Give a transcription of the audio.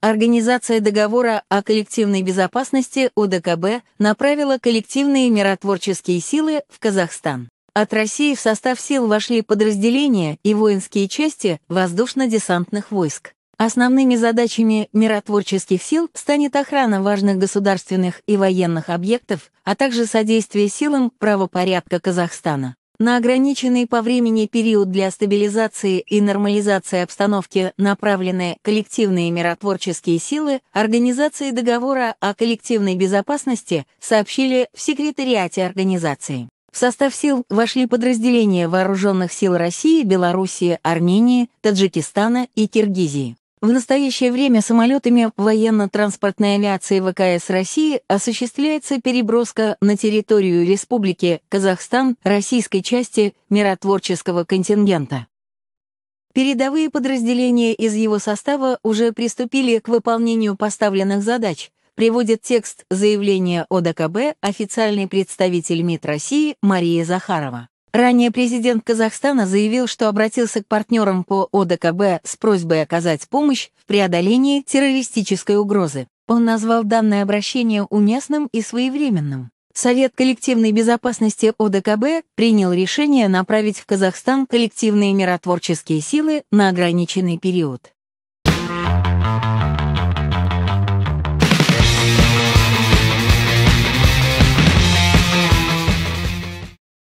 Организация договора о коллективной безопасности ОДКБ направила коллективные миротворческие силы в Казахстан. От России в состав сил вошли подразделения и воинские части воздушно-десантных войск. Основными задачами миротворческих сил станет охрана важных государственных и военных объектов, а также содействие силам правопорядка Казахстана на ограниченный по времени период для стабилизации и нормализации обстановки направлены коллективные миротворческие силы, организации договора о коллективной безопасности сообщили в секретариате организации. В состав сил вошли подразделения Вооруженных сил России, Белоруссии, Армении, Таджикистана и Киргизии. В настоящее время самолетами военно-транспортной авиации ВКС России осуществляется переброска на территорию Республики Казахстан российской части миротворческого контингента. Передовые подразделения из его состава уже приступили к выполнению поставленных задач, приводит текст заявления ОДКБ официальный представитель МИД России Мария Захарова. Ранее президент Казахстана заявил, что обратился к партнерам по ОДКБ с просьбой оказать помощь в преодолении террористической угрозы. Он назвал данное обращение уместным и своевременным. Совет коллективной безопасности ОДКБ принял решение направить в Казахстан коллективные миротворческие силы на ограниченный период.